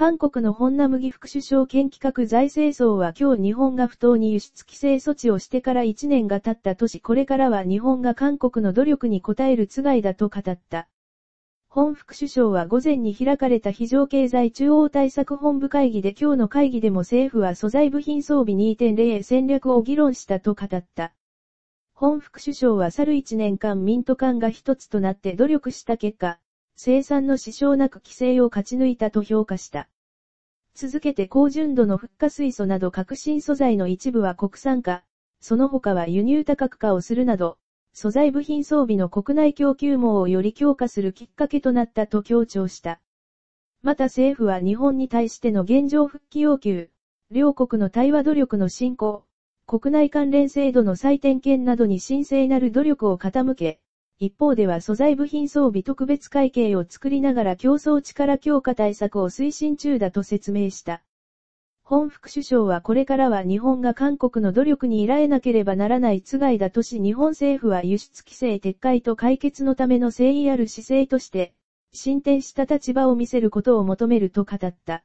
韓国の本名麦副首相兼企画財政層は今日日本が不当に輸出規制措置をしてから1年が経った年これからは日本が韓国の努力に応えるつがいだと語った。本副首相は午前に開かれた非常経済中央対策本部会議で今日の会議でも政府は素材部品装備2.0戦略を議論したと語った。本副首相は去る1年間民都間が一つとなって努力した結果、生産の支障なく規制を勝ち抜いたと評価した。続けて高純度の復化水素など革新素材の一部は国産化、その他は輸入多角化をするなど、素材部品装備の国内供給網をより強化するきっかけとなったと強調した。また政府は日本に対しての現状復帰要求、両国の対話努力の進行、国内関連制度の再点検などに申請なる努力を傾け、一方では素材部品装備特別会計を作りながら競争力強化対策を推進中だと説明した。本副首相はこれからは日本が韓国の努力に依頼なければならないつがいだとし日本政府は輸出規制撤回と解決のための誠意ある姿勢として、進展した立場を見せることを求めると語った。